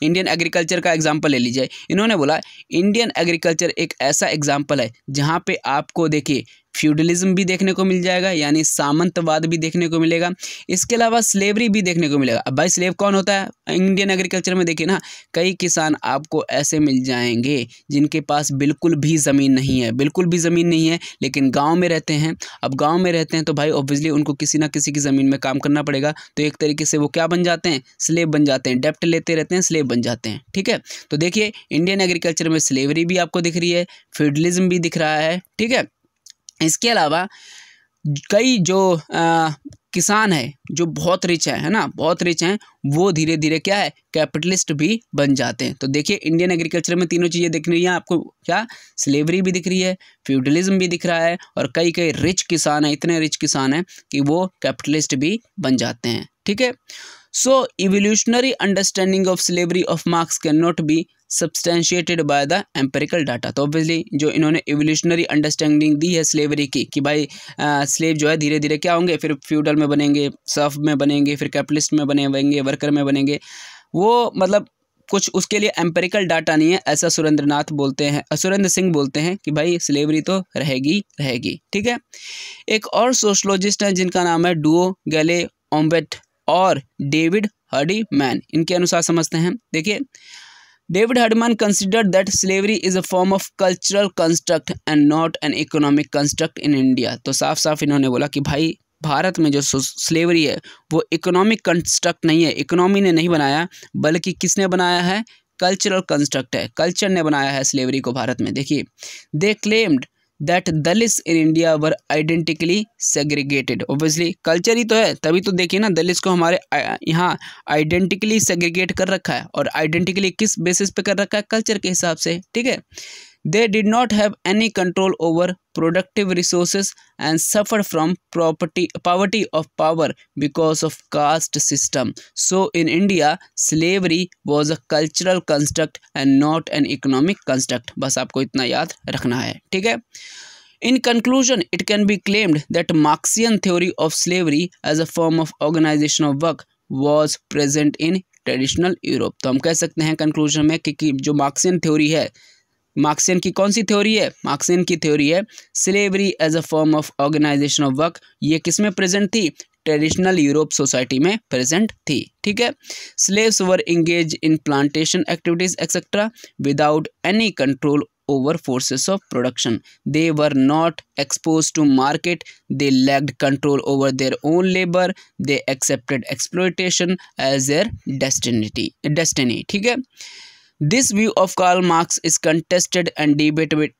इंडियन एग्रीकल्चर का एग्जाम्पल ले लीजिए इन्होंने बोला इंडियन एग्रीकल्चर एक ऐसा एग्जाम्पल है जहाँ पे आपको देखिए फ्यूडलिज्म भी देखने को मिल जाएगा यानी सामंतवाद भी देखने को मिलेगा इसके अलावा स्लेवरी भी देखने को मिलेगा अब भाई स्लेव कौन होता है इंडियन एग्रीकल्चर में देखिए ना कई किसान आपको ऐसे मिल जाएंगे जिनके पास बिल्कुल भी ज़मीन नहीं है बिल्कुल भी ज़मीन नहीं है लेकिन गाँव में रहते हैं अब गाँव में रहते हैं तो भाई ऑब्वियसली उनको किसी ना किसी की ज़मीन में काम करना पड़ेगा तो एक तरीके से वो क्या बन जाते हैं स्लेब बन जाते हैं डेप्ट लेते रहते हैं स्लेब बन जाते हैं ठीक है तो देखिए इंडियन एग्रीकल्चर में स्लेवरी भी आपको दिख रही है फ्यूडलिज्म भी दिख रहा है ठीक है इसके अलावा कई जो आ, किसान है जो बहुत रिच है है ना बहुत रिच हैं वो धीरे धीरे क्या है कैपिटलिस्ट भी बन जाते हैं तो देखिए इंडियन एग्रीकल्चर में तीनों चीज़ें दिख रही हैं आपको क्या स्लेवरी भी दिख रही है फ्यूडलिज्म भी दिख रहा है और कई कई रिच किसान हैं इतने रिच किसान हैं कि वो कैपिटलिस्ट भी बन जाते हैं ठीक है so evolutionary understanding of slavery of Marx can not be substantiated by the empirical data तो ऑब्वियसली जो इन्होंने एवोल्यूशनरी अंडरस्टैंडिंग दी है स्लेवरी की कि भाई आ, स्लेव जो है धीरे धीरे क्या होंगे फिर फ्यूडल में बनेंगे सर्फ में बनेंगे फिर कैपिटलिस्ट में बने बनेंगे वर्कर में बनेंगे वो मतलब कुछ उसके लिए एम्पेरिकल डाटा नहीं है ऐसा सुरेंद्र नाथ बोलते हैं सुरेंद्र सिंह बोलते हैं कि भाई स्लेवरी तो रहेगी रहेगी ठीक है एक और सोशलॉजिस्ट हैं जिनका नाम है डुओ गैले ओम्बेट और डेविड हर्डी मैन इनके अनुसार समझते हैं देखिए David Hardman considered that slavery is a form of cultural construct and not an economic construct in India. तो साफ साफ इन्होंने बोला कि भाई भारत में जो स्लेवरी है वो इकोनॉमिक कंस्ट्रक्ट नहीं है इकोनॉमी ने नहीं बनाया बल्कि किसने बनाया है कल्चरल कंस्ट्रक्ट है कल्चर ने बनाया है स्लेवरी को भारत में देखिए they claimed that Dalits in India were identically segregated obviously culture ही तो है तभी तो देखिए ना दलिस को हमारे यहाँ आइडेंटिकली सेग्रीगेट कर रखा है और आइडेंटिकली किस बेसिस पे कर रखा है कल्चर के हिसाब से ठीक है They did not have any control over productive resources and suffered from property, poverty of power because of caste system. So in India, slavery was a cultural construct and not an economic construct. बस आपको इतना याद रखना है ठीक है In conclusion, it can be claimed that Marxian theory of slavery as a form of organization of work was present in traditional Europe तो हम कह सकते हैं कंक्लूजन में कि, कि जो मार्क्सियन थ्योरी है मार्क्सियन की कौन सी थ्योरी है मार्क्सियन की थ्योरी है slavery as a form of organisation of work ये किस में प्रेजेंट थी ट्रेडिशनल यूरोप सोसाइटी में प्रेजेंट थी ठीक है slaves were engage in plantation activities etcetera without any control over forces of production they were not expose to market they lacked control over their own labour they accepted exploitation as their destiny destiny ठीक है this view of Karl Marx is contested and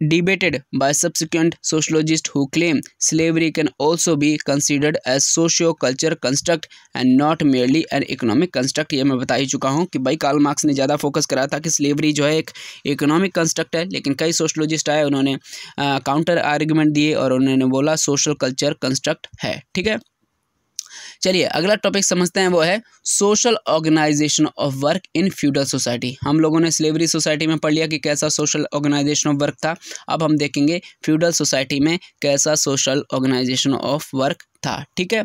debated by subsequent sociologist who claim slavery can also be considered as socio culture construct and not merely an economic construct ये मैं बता ही चुका हूँ कि भाई Karl Marx ने ज़्यादा focus करा था कि स्लेवरी जो है एक इकोनॉमिक कंस्ट्रक्ट है लेकिन कई सोशलॉजिस्ट आए उन्होंने काउंटर आर्ग्यूमेंट दिए और उन्होंने बोला सोशल कल्चर कंस्ट्रक्ट है ठीक है चलिए अगला टॉपिक समझते हैं वो है social organisation of work in feudal society हम लोगों ने स्लेवरी सोसाइटी में पढ़ लिया कि कैसा सोशल ऑर्गेनाइजेशन ऑफ वर्क था अब हम देखेंगे फ्यूडल सोसाइटी में कैसा सोशल ऑर्गेनाइजेशन ऑफ वर्क था ठीक है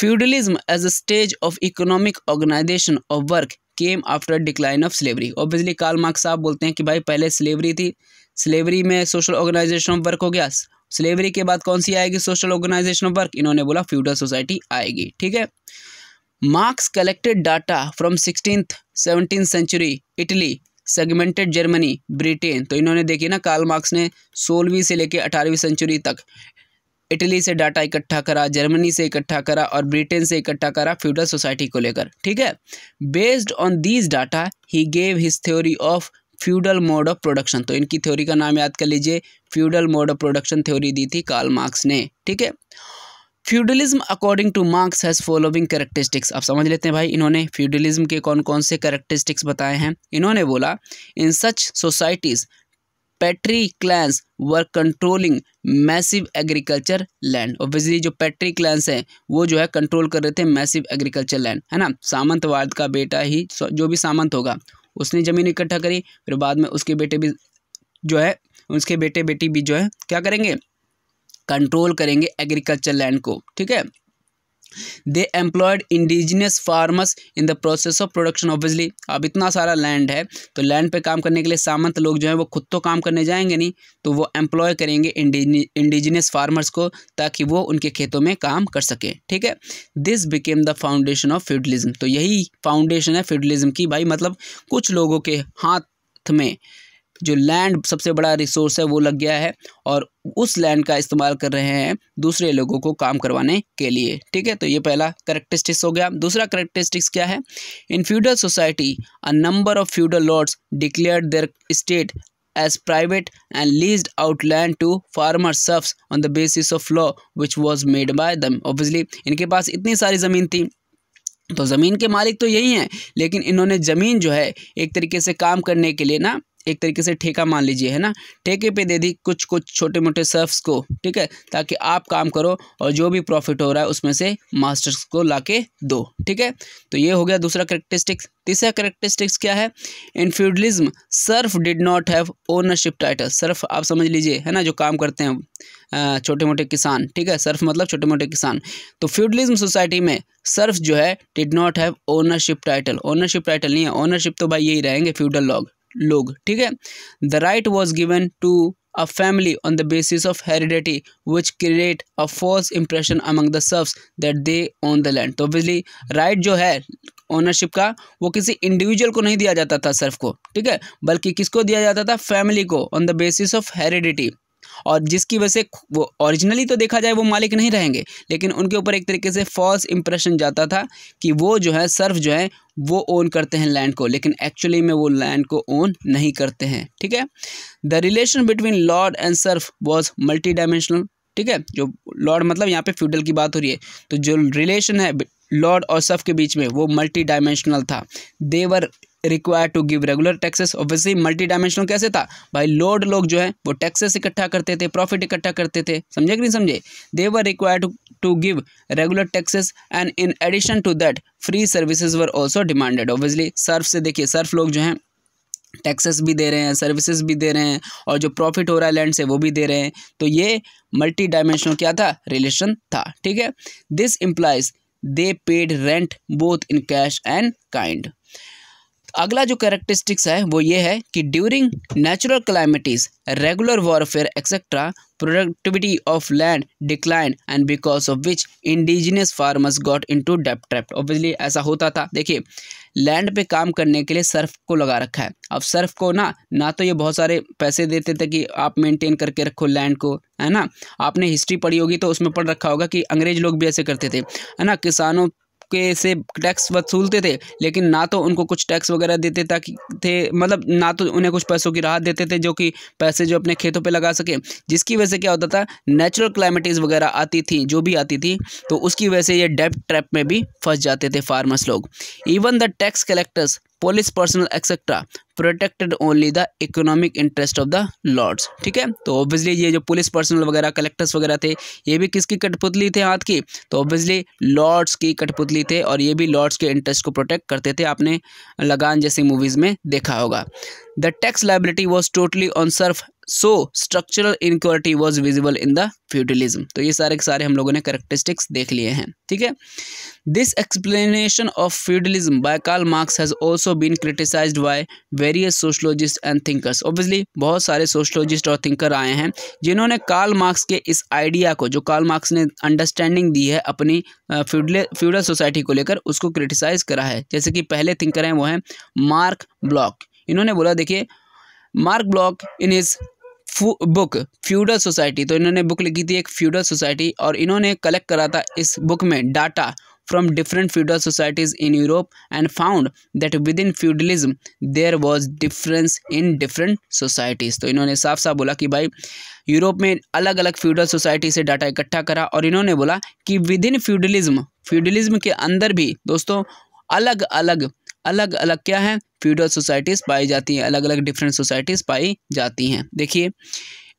feudalism as a stage of economic organisation of work came after decline of slavery obviously Karl Marx साहब बोलते हैं कि भाई पहले स्लेवरी थी स्लेवरी में सोशल ऑर्गेनाइजेशन ऑफ वर्क हो गया स्लेवरी के बाद कौन सी आएगी सोशल ऑर्गेनाइजेशन ऑफ वर्क इन्होंने बोला फ्यूडल सोसाइटी आएगी ठीक है Marx collected data from sixteen seventeen century Italy segmented Germany Britain तो इन्होंने देखिए ना कार्ल मार्क्स ने सोलहवीं से लेकर अठारहवीं सेंचुरी तक इटली से डाटा इकट्ठा करा जर्मनी से इकट्ठा करा और ब्रिटेन से इकट्ठा करा फ्यूडल सोसाइटी को लेकर ठीक है based on these data he gave his theory of feudal mode of production तो इनकी थ्योरी का नाम याद कर लीजिए feudal mode of production theory दी थी कार्ल मार्क्स ने ठीक है feudalism according to Marx has following characteristics आप समझ लेते हैं भाई इन्होंने फ्यूडलिज्म के कौन कौन से करेक्टरिस्टिक्स बताए हैं इन्होंने बोला in such societies patriclans were controlling massive agriculture land obviously जो पैट्री क्लैंस हैं वो जो है कंट्रोल कर रहे थे मैसिव एग्रीकल्चर लैंड है ना सामंतवाद का बेटा ही जो भी सामंत होगा उसने ज़मीन इकट्ठा करी फिर बाद में उसके बेटे भी जो है उसके बेटे बेटी भी जो है क्या करेंगे कंट्रोल करेंगे एग्रीकल्चर लैंड को ठीक है they employed indigenous farmers in the process of production obviously अब इतना सारा लैंड है तो लैंड पे काम करने के लिए सामंत लोग जो हैं वो खुद तो काम करने जाएंगे नहीं तो वो एम्प्लॉय करेंगे इंडिजिनियस फार्मर्स को ताकि वो उनके खेतों में काम कर सकें ठीक है this became the foundation of feudalism तो यही फाउंडेशन है फ्यूडलिज्म की भाई मतलब कुछ लोगों के हाथ में जो लैंड सबसे बड़ा रिसोर्स है वो लग गया है और उस लैंड का इस्तेमाल कर रहे हैं दूसरे लोगों को काम करवाने के लिए ठीक है तो ये पहला करेक्टरिस्टिक्स हो गया दूसरा करेक्टरिस्टिक्स क्या है in feudal society a number of feudal lords declared their state as private and lease out land to farmer serfs on the basis of law which was made by them obviously इनके पास इतनी सारी ज़मीन थी तो ज़मीन के मालिक तो यही हैं लेकिन इन्होंने ज़मीन जो है एक तरीके से काम करने के लिए ना एक तरीके से ठेका मान लीजिए है ना ठेके पे दे दी कुछ कुछ छोटे मोटे सर्फ्स को ठीक है ताकि आप काम करो और जो भी प्रॉफिट हो रहा है उसमें से मास्टर्स को ला के दो ठीक है तो ये हो गया दूसरा करेक्टरिस्टिक्स तीसरा करेक्टरिस्टिक्स क्या है in feudalism serf did not have ownership title serf आप समझ लीजिए है ना जो काम करते हैं छोटे मोटे किसान ठीक है सर्फ मतलब छोटे मोटे किसान तो फ्यूडलिज्म सोसाइटी में सर्फ जो है did not have ownership title ownership title नहीं है ओनरशिप तो भाई यही रहेंगे फ्यूडल लॉग लोग ठीक है the right was given to a family on the basis of heredity which create a false impression among the serfs that they own the land तो ऑब्वियसली राइट जो है ओनरशिप का वो किसी इंडिविजुअल को नहीं दिया जाता था सर्फ को ठीक है बल्कि किसको दिया जाता था फैमिली को on the basis of heredity और जिसकी वजह से वो ओरिजिनली तो देखा जाए वो मालिक नहीं रहेंगे लेकिन उनके ऊपर एक तरीके से फॉल्स इंप्रेशन जाता था कि वो जो है सर्फ जो है वो ओन करते हैं लैंड को लेकिन एक्चुअली में वो लैंड को ओन नहीं करते हैं ठीक है the relation between lord and serf was multidimensional ठीक है जो लॉर्ड मतलब यहाँ पे फ्यूडल की बात हो रही है तो जो रिलेशन है लॉर्ड और सर्फ के बीच में वो मल्टी डायमेंशनल था they were require to give regular taxes obviously multidimensional कैसे था भाई लोड लोग जो है वो टैक्सेस इकट्ठा करते थे प्रॉफिट इकट्ठा करते थे समझे कि नहीं समझे they were require to to give regular taxes and in addition to that free services were also demanded obviously serf से देखिए सर्फ लोग जो हैं टैक्सेस भी दे रहे हैं सर्विसेज भी दे रहे हैं और जो प्रॉफिट हो रहा है लैंड से वो भी दे रहे हैं तो ये मल्टी डायमेंशनल क्या था रिलेशन था ठीक है this implies they paid rent both in cash and kind अगला जो करेक्टरिस्टिक्स है वो ये है कि during natural calamities regular warfare etcetera productivity of land decline and because of which indigenous farmers got into to trap obviously ऐसा होता था देखिए लैंड पे काम करने के लिए सर्फ को लगा रखा है अब सर्फ को ना ना तो ये बहुत सारे पैसे देते थे कि आप मेंटेन करके रखो लैंड को है ना आपने हिस्ट्री पढ़ी होगी तो उसमें पढ़ रखा होगा कि अंग्रेज लोग भी ऐसे करते थे है ना किसानों के से टैक्स वसूलते थे लेकिन ना तो उनको कुछ टैक्स वगैरह देते ताकि थे मतलब ना तो उन्हें कुछ पैसों की राहत देते थे जो कि पैसे जो अपने खेतों पे लगा सके जिसकी वजह से क्या होता था नेचुरल क्लाइमेटीज़ वगैरह आती थी जो भी आती थी तो उसकी वजह से ये डेप्ट ट्रैप में भी फंस जाते थे फार्मर्स लोग even the tax collectors police personnel etcetera protected only the economic interest of the lords ठीक है तो ऑब्वियसली ये जो पुलिस पर्सनल वगैरह कलेक्टर्स वगैरह थे ये भी किसकी कठपुतली थे हाथ की तो ऑब्वियसली लॉर्ड्स की कठपुतली थे और ये भी लॉर्ड्स के इंटरेस्ट को प्रोटेक्ट करते थे आपने लगान जैसी मूवीज़ में देखा होगा the tax liability was totally on serf so structural insecurity was visible in the feudalism तो ये सारे के सारे हम लोगों ने करेक्टरिस्टिक्स देख लिए हैं ठीक है this explanation of feudalism by Karl Marx has also been criticise by various sociologist and thinkers obviously बहुत सारे सोशलॉजिस्ट और थिंकर आए हैं जिन्होंने कार्ल मार्क्स के इस आइडिया को जो कार्ल मार्क्स ने अंडरस्टैंडिंग दी है अपनी फ्यूडल फ्यूडल सोसाइटी को लेकर उसको क्रिटिसाइज़ करा है जैसे कि पहले थिंकर हैं वो हैं मार्क ब्लॉक इन्होंने बोला देखिए Marc Bloch in is few book feudal society तो इन्होंने बुक लिखी थी एक फ्यूडल सोसाइटी और इन्होंने कलेक्ट करा था इस बुक में data from different feudal societies in Europe and found that within feudalism there was difference in different societies तो इन्होंने साफ साफ बोला कि भाई यूरोप में अलग अलग फ्यूडल सोसाइटी से डाटा इकट्ठा करा और इन्होंने बोला कि विद इन फ्यूडलिज्म फ्यूडलिज्म के अंदर भी दोस्तों अलग अलग अलग अलग क्या है फ्यूडल सोसाइटीज़ पाई जाती हैं अलग अलग डिफरेंट सोसाइटीज़ पाई जाती हैं देखिए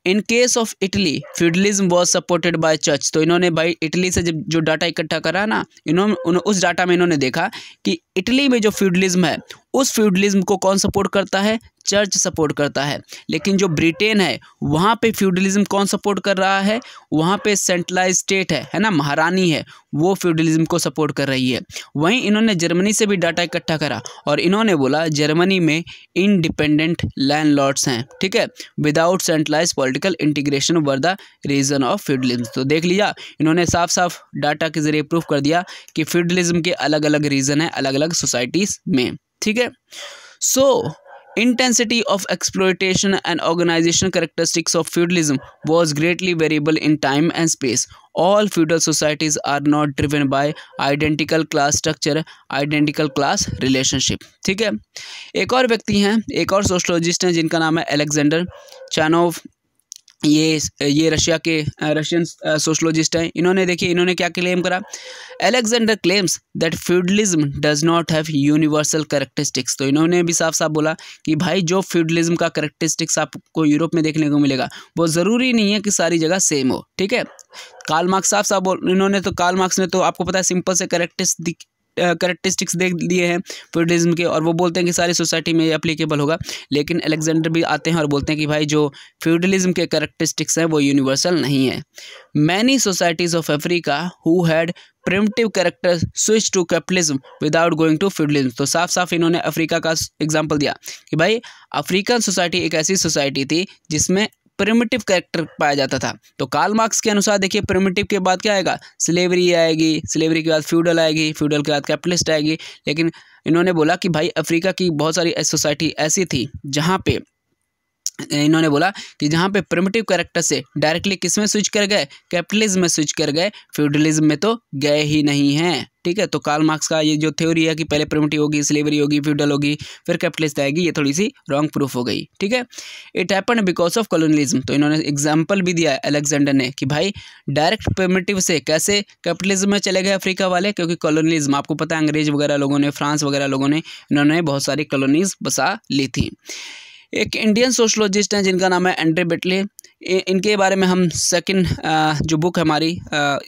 in case of Italy feudalism was supported by church तो इन्होंने भाई इटली से जब जो डाटा इकट्ठा करा ना इन्होंने उस डाटा में इन्होंने देखा कि इटली में जो फ्यूडलिज्म है उस फ्यूडलिज्म को कौन सपोर्ट करता है चर्च सपोर्ट करता है लेकिन जो ब्रिटेन है वहाँ पे फ्यूडलिज्म कौन सपोर्ट कर रहा है वहाँ पे सेंट्रलाइज स्टेट है है ना महारानी है वो फ्यूडलिज्म को सपोर्ट कर रही है वहीं इन्होंने जर्मनी से भी डाटा इकट्ठा करा और इन्होंने बोला जर्मनी में इंडिपेंडेंट लॉर्ड्स हैं ठीक है without centralise political integration were the reason of feudalism तो देख लिया इन्होंने साफ साफ डाटा के जरिए प्रूफ कर दिया कि फ्यूडलिज्म के अलग अलग रीज़न हैं अलग अलग सोसाइटीज़ में ठीक है so intensity of exploitation and organisation characteristics of feudalism was greatly variable in time and space all feudal societies are not driven by identical class structure identical class relationship ठीक है एक और व्यक्ति हैं एक और सोशलोजिस्ट हैं जिनका नाम है एलेक्जेंडर चैनोव ये ये रशिया के रशियन सोशलॉजिस्ट हैं इन्होंने देखिए इन्होंने क्या क्लेम करा Alexander claims that feudalism does not have universal characteristics तो इन्होंने भी साफ साफ बोला कि भाई जो फ्यूडलिज्म का करेक्टरिस्टिक्स आपको यूरोप में देखने को मिलेगा वो ज़रूरी नहीं है कि सारी जगह सेम हो ठीक है कार्ल मार्क्स साफ साफ बोल इन्होंने तो कार्ल मार्क्स ने तो आपको पता है सिंपल से करेक्टरिस्टिक करेक्टरिस्टिक्स देख दिए हैं फ्यूडलिज्म के और वो बोलते हैं कि सारी सोसाइटी में अप्लीकेबल होगा लेकिन अलेक्जेंडर भी आते हैं और बोलते हैं कि भाई जो फ्यूडलिज्म के करेक्टरिस्टिक्स हैं वो यूनिवर्सल नहीं है many societies of Africa who had primitive character switch to capitalism without going to feudalism तो साफ साफ इन्होंने अफ्रीका का एग्जाम्पल दिया कि भाई अफ्रीकन सोसाइटी एक ऐसी सोसाइटी थी जिसमें प्रिमिटिव कैरेक्टर पाया जाता था तो कार्ल मार्क्स के अनुसार देखिए प्रिमिटिव के बाद क्या आएगा स्लेवरी आएगी स्लेवरी के बाद फ्यूडल आएगी फ्यूडल के बाद कैपिटलिस्ट आएगी लेकिन इन्होंने बोला कि भाई अफ्रीका की बहुत सारी सोसाइटी ऐसी थी जहाँ पे इन्होंने बोला कि जहाँ पे प्रिमिटिव कैरेक्टर से डायरेक्टली किस में स्विच कर गए कैपिटलिज्म में स्विच कर गए फ्यूडलिज्म में तो गए ही नहीं हैं ठीक है तो कार्ल मार्क्स का ये जो थ्योरी है कि पहले प्रिमिटिव होगी स्लेवरी होगी फ्यूडल होगी फिर कैपिटलिस्ट आएगी ये थोड़ी सी रॉन्ग प्रूफ हो गई ठीक है it happen because of colonialism तो इन्होंने एग्जाम्पल भी दिया है अलेक्जेंडर ने कि भाई डायरेक्ट प्रिमिटिव से कैसे कैपिटलिज्म में चले गए अफ्रीका वाले क्योंकि कॉलोनलिज्म आपको पता है अंग्रेज वगैरह लोगों ने फ्रांस वगैरह लोगों ने इन्होंने बहुत सारी कॉलोनीज बसा ली थी एक इंडियन सोशलॉजिस्ट हैं जिनका नाम है एंड्रे बिटले इनके बारे में हम सेकंड जो बुक है हमारी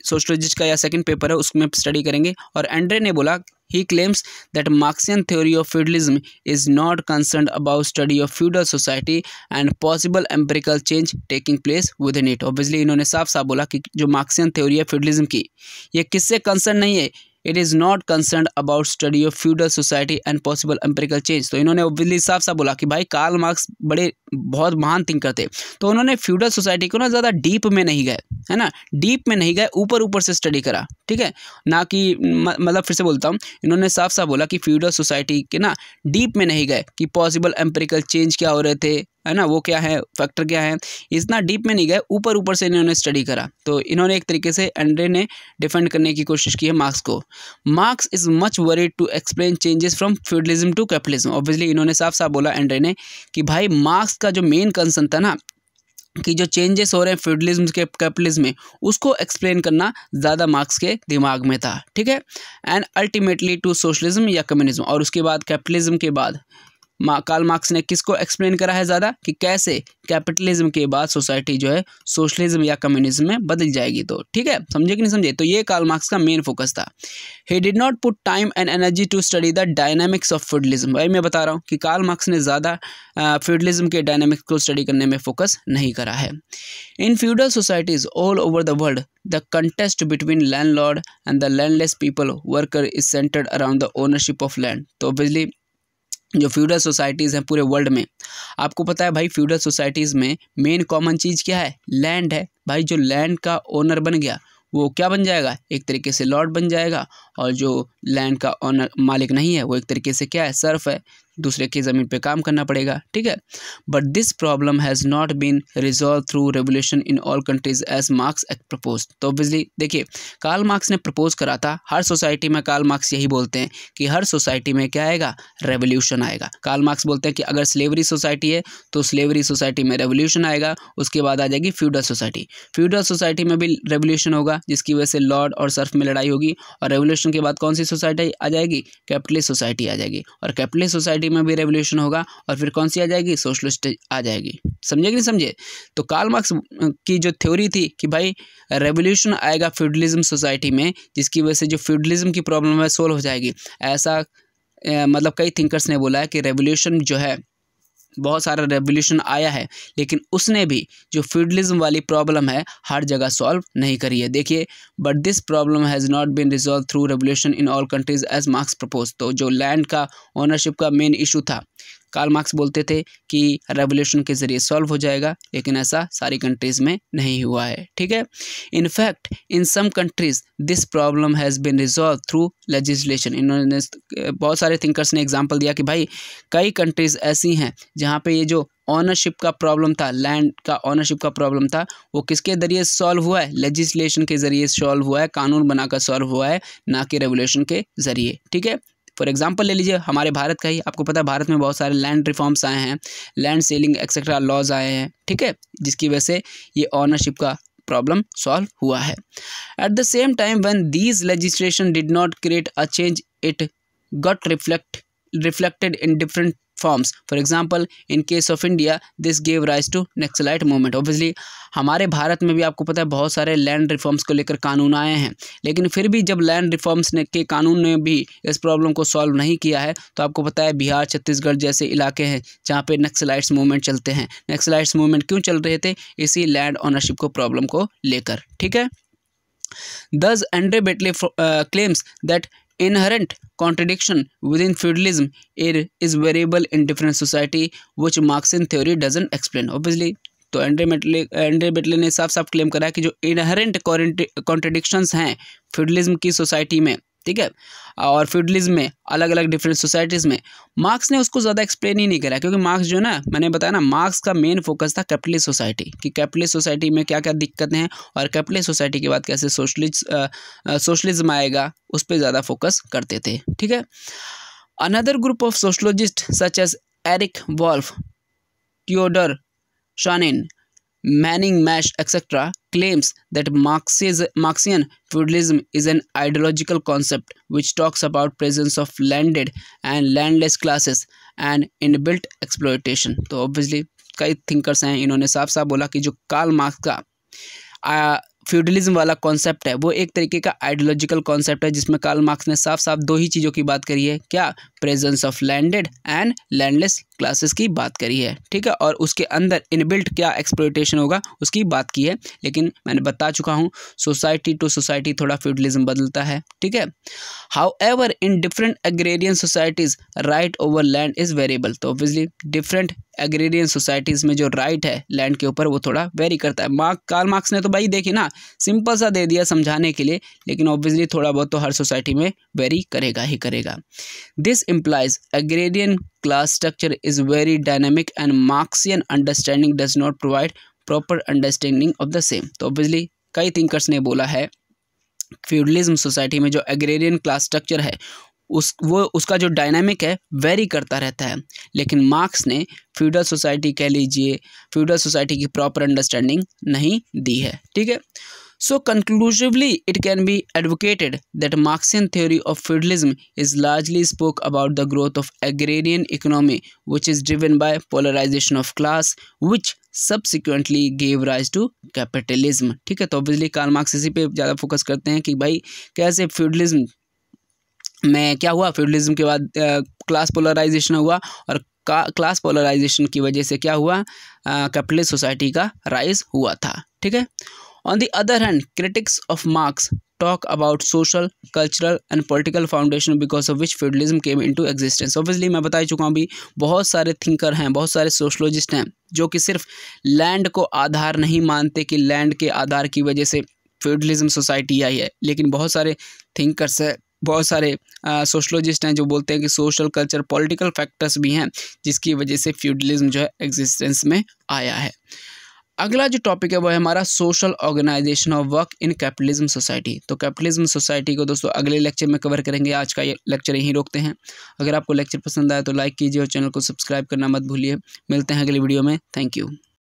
सोशलॉजिस्ट का या सेकंड पेपर है उसमें स्टडी करेंगे और एंड्रे ने बोला he claims that Marxian theory of feudalism is not concern about study of feudal society and possible empirical change taking place within it obviously इन्होंने साफ साफ बोला कि जो मार्क्सियन थ्योरी है फ्यूडलिज्म की ये किससे कंसर्न नहीं है it is not concern about study of feudal society and possible empirical change तो इन्होंने ओबियसली साफ साफ बोला कि भाई कार्ल मार्क्स बड़े बहुत महान थिंकर थे तो उन्होंने फ्यूडल सोसाइटी को ना ज़्यादा डीप में नहीं गए है ना डीप में नहीं गए ऊपर ऊपर से स्टडी करा ठीक है ना कि मतलब फिर से बोलता हूँ इन्होंने साफ साफ बोला कि फ्यूडल सोसाइटी के ना डीप में नहीं गए कि पॉसिबल एम्पेरिकल चेंज क्या हो रहे थे है ना वो क्या है फैक्टर क्या है इतना डीप में नहीं गए ऊपर ऊपर से इन्होंने स्टडी करा तो इन्होंने एक तरीके से एंड्रे ने डिफेंड करने की कोशिश की है मार्क्स को Marx is much worried to explain changes from feudalism to capitalism obviously इन्होंने साफ साफ बोला एंड्रे ने कि भाई मार्क्स का जो मेन कंसर्न था ना कि जो चेंजेस हो रहे हैं फ्यूडलिज्म के कैपिटलिज्म में उसको एक्सप्लेन करना ज़्यादा मार्क्स के दिमाग में था ठीक है एंड अल्टीमेटली टू सोशलिज्म या कम्युनिज्म और उसके बाद कैपिटलिज्म के बाद मा, कार्ल मार्क्स ने किसको एक्सप्लेन करा है ज़्यादा कि कैसे कैपिटलिज्म के बाद सोसाइटी जो है सोशलिज्म या कम्युनिज्म में बदल जाएगी तो ठीक है समझे कि नहीं समझे तो ये कार्ल मार्क्स का मेन फोकस था he did not put time and energy to study the dynamics of feudalism भाई मैं बता रहा हूँ कि कार्ल मार्क्स ने ज़्यादा फ्यूडलिज्म के डायनेमिक्स को स्टडी करने में फोकस नहीं करा है in feudal societies all over the world The contest between landlord and the landless people worker is centred around the ownership of land तो ऑब्वियसली जो फ्यूडल सोसाइटीज़ हैं पूरे वर्ल्ड में आपको पता है भाई फ्यूडल सोसाइटीज़ में मेन कॉमन चीज़ क्या है लैंड है भाई जो लैंड का ओनर बन गया वो क्या बन जाएगा एक तरीके से लॉर्ड बन जाएगा और जो लैंड का ऑनर मालिक नहीं है वो एक तरीके से क्या है सर्फ है दूसरे की ज़मीन पे काम करना पड़ेगा ठीक है but this problem has not been resolve through revolution in all countries as Marx act propose तो ऑब्वियसली देखिए कार्ल मार्क्स ने प्रपोज करा था हर सोसाइटी में कार्ल मार्क्स यही बोलते हैं कि हर सोसाइटी में क्या आएगा रेवोल्यूशन आएगा कार्ल मार्क्स बोलते हैं कि अगर स्लेवरी सोसाइटी है तो स्लेवरी सोसाइटी में रेवोल्यूशन आएगा उसके बाद आ जाएगी फ्यूडल सोसाइटी फ्यूडल सोसाइटी में भी रेवोल्यूशन होगा जिसकी वजह से लॉर्ड और सर्फ में लड़ाई होगी और रेवोल्यूशन रेवोल्यूशन के बाद कौन सी सोसाइटी आ जाएगी कैपिटलिस्ट सोसाइटी आ जाएगी और कैपिटलिस्ट सोसाइटी में भी रेवोल्यूशन होगा और फिर कौन सी आ जाएगी सोशलिस्ट आ जाएगी समझे कि नहीं समझे तो कार्ल मार्क्स की जो थ्योरी थी कि भाई रेवोल्यूशन आएगा फ्यूडलिज्म सोसाइटी में जिसकी वजह से जो फ्यूडलिज्म की प्रॉब्लम है सोल्व हो जाएगी ऐसा मतलब कई थिंकर्स ने बोला है कि रेवोल्यूशन जो है बहुत सारा रेवोल्यूशन आया है लेकिन उसने भी जो फ्यूडलिज्म वाली प्रॉब्लम है हर जगह सॉल्व नहीं करी है देखिए but this problem has not been resolve through revolution in all countries as Marx propose तो जो लैंड का ओनरशिप का मेन इशू था कार्ल मार्क्स बोलते थे कि रेवोल्यूशन के ज़रिए सॉल्व हो जाएगा लेकिन ऐसा सारी कंट्रीज़ में नहीं हुआ है ठीक है in fact in some countries this problem has been resolve through legislation इन्होंने बहुत सारे थिंकर्स ने एग्जाम्पल दिया कि भाई कई कंट्रीज़ ऐसी हैं जहाँ पर ये जो ऑनरशिप का प्रॉब्लम था लैंड का ऑनरशिप का प्रॉब्लम था वो किसके ज़रिए सॉल्व हुआ है लेजिस्लेशन के ज़रिए सॉल्व हुआ है कानून बनाकर सॉल्व हुआ है ना कि रेगुलेशन के ज़रिए ठीक है फॉर एग्जाम्पल ले लीजिए हमारे भारत का ही आपको पता है भारत में बहुत सारे लैंड रिफॉर्म्स आए हैं लैंड सेलिंग एक्सेट्रा लॉज आए हैं ठीक है जिसकी वजह से ये ऑनरशिप का प्रॉब्लम सॉल्व हुआ है at the same time one these legislation did not create a change it got reflect reflected in different forms for example in case of India this gave rise to Naxalite movement obviously हमारे भारत में भी आपको पता है बहुत सारे land reforms को लेकर कानून आए हैं लेकिन फिर भी जब लैंड रिफॉर्म्स ने के कानून ने भी इस प्रॉब्लम को सॉल्व नहीं किया है तो आपको पता है बिहार छत्तीसगढ़ जैसे इलाके हैं जहाँ पे नक्सलाइट्स मूवमेंट चलते हैं नक्सलाइट्स मूवमेंट क्यों चल रहे थे इसी लैंड ऑनरशिप को प्रॉब्लम को लेकर ठीक है this Andre Beteille claims that inherent contradiction within feudalism is variable in different society which marxian theory doesn't explain obviously तो एंड्रे मेटले एंड्रे बेटले ने साफ साफ क्लेम करा कि जो इनहरेंट कॉन्ट्रडिक्शंस हैं फेडरलिज्म की सोसाइटी में ठीक है और फ्यूडलिज्म में अलग अलग डिफरेंट सोसाइटीज़ में मार्क्स ने उसको ज़्यादा एक्सप्लेन ही नहीं करा क्योंकि मार्क्स जो है ना मैंने बताया ना मार्क्स का मेन फोकस था कैपिटलिस्ट सोसाइटी कि कैपिटलिस्ट सोसाइटी में क्या क्या दिक्कतें हैं और कैपिटलिस्ट सोसाइटी के बाद कैसे सोशलिज सोशलिज्म आएगा उस पर ज़्यादा फोकस करते थे ठीक है another group of sociologist such as Eric Wolf Teodor Shanin Manning Nash etcetera claims that Marxian feudalism is an ideological concept which talks about presence of landed and landless classes and inbuilt exploitation. तो obviously कई thinkers हैं इन्होंने साफ साफ बोला कि जो Karl Marx का फ्यूडलिज्म वाला कॉन्सेप्ट है वो एक तरीके का आइडियोलॉजिकल कॉन्सेप्ट है जिसमें कार्ल मार्क्स ने साफ साफ दो ही चीज़ों की बात करी है क्या presence of landed and landless classes की बात करी है ठीक है और उसके अंदर इनबिल्ट क्या एक्सप्लोइटेशन होगा उसकी बात की है लेकिन मैंने बता चुका हूँ सोसाइटी टू सोसाइटी थोड़ा फ्यूडलिज्म बदलता है ठीक है however in different agrarian societies right over land is variable तो ऑब्वियसली डिफरेंट एग्रेरियन सोसाइटीज़ में जो राइट है लैंड के ऊपर वो थोड़ा वेरी करता है मार्क कार्ल मार्क्स ने तो भाई देखी ना सिंपल सा दे दिया समझाने के लिए लेकिन ऑब्वियसली थोड़ा बहुत तो हर सोसाइटी में वेरी करेगा ही करेगा this implies agrarian class structure is very dynamic and Marxian understanding does not provide proper understanding of the same तो ऑब्वियसली कई थिंकर्स ने बोला है फ्यूडलिज्म सोसाइटी में जो एग्रेरियन क्लास स्ट्रक्चर है उस वो उसका जो डायनामिक है वेरी करता रहता है लेकिन मार्क्स ने फ्यूडल सोसाइटी कह लीजिए फ्यूडल सोसाइटी की प्रॉपर अंडरस्टैंडिंग नहीं दी है ठीक है so conclusively it can be advocated that Marxian theory of feudalism is largely spoke about the growth of agrarian economy which is driven by polarisation of class which subsequently gave rise to capitalism ठीक है तो obviously Karl Marx इसी पे ज़्यादा focus करते हैं कि भाई कैसे फ्यूडलिज्म में क्या हुआ फ्यूडलिज्म के बाद क्लास पोलराइजेशन हुआ और का क्लास पोलराइजेशन की वजह से क्या हुआ कैपिटलिस्ट सोसाइटी का राइज हुआ था ठीक है on the other hand critics of Marx about social cultural and and foundation because of which federalism feudalism into existence obviously मैं बता चुका हूँ अभी बहुत सारे थिंकर हैं बहुत सारे सोशलॉजिस्ट हैं जो कि सिर्फ लैंड को आधार नहीं मानते कि लैंड के आधार की वजह से फ्यूडलिज्म सोसाइटी आई है लेकिन बहुत सारे थिंकर्स है बहुत सारे सोशलॉजिस्ट हैं जो बोलते हैं कि सोशल कल्चर पॉलिटिकल फैक्टर्स भी हैं जिसकी वजह से फ्यूडलिज्म जो है एग्जिस्टेंस में आया है अगला जो टॉपिक है वो है हमारा social organisation of work in capitalism society तो कैपिटलिज्म सोसाइटी को दोस्तों अगले लेक्चर में कवर करेंगे आज का ये लेक्चर यहीं रोकते हैं अगर आपको लेक्चर पसंद आया तो लाइक कीजिए और चैनल को सब्सक्राइब करना मत भूलिए मिलते हैं अगले वीडियो में थैंक यू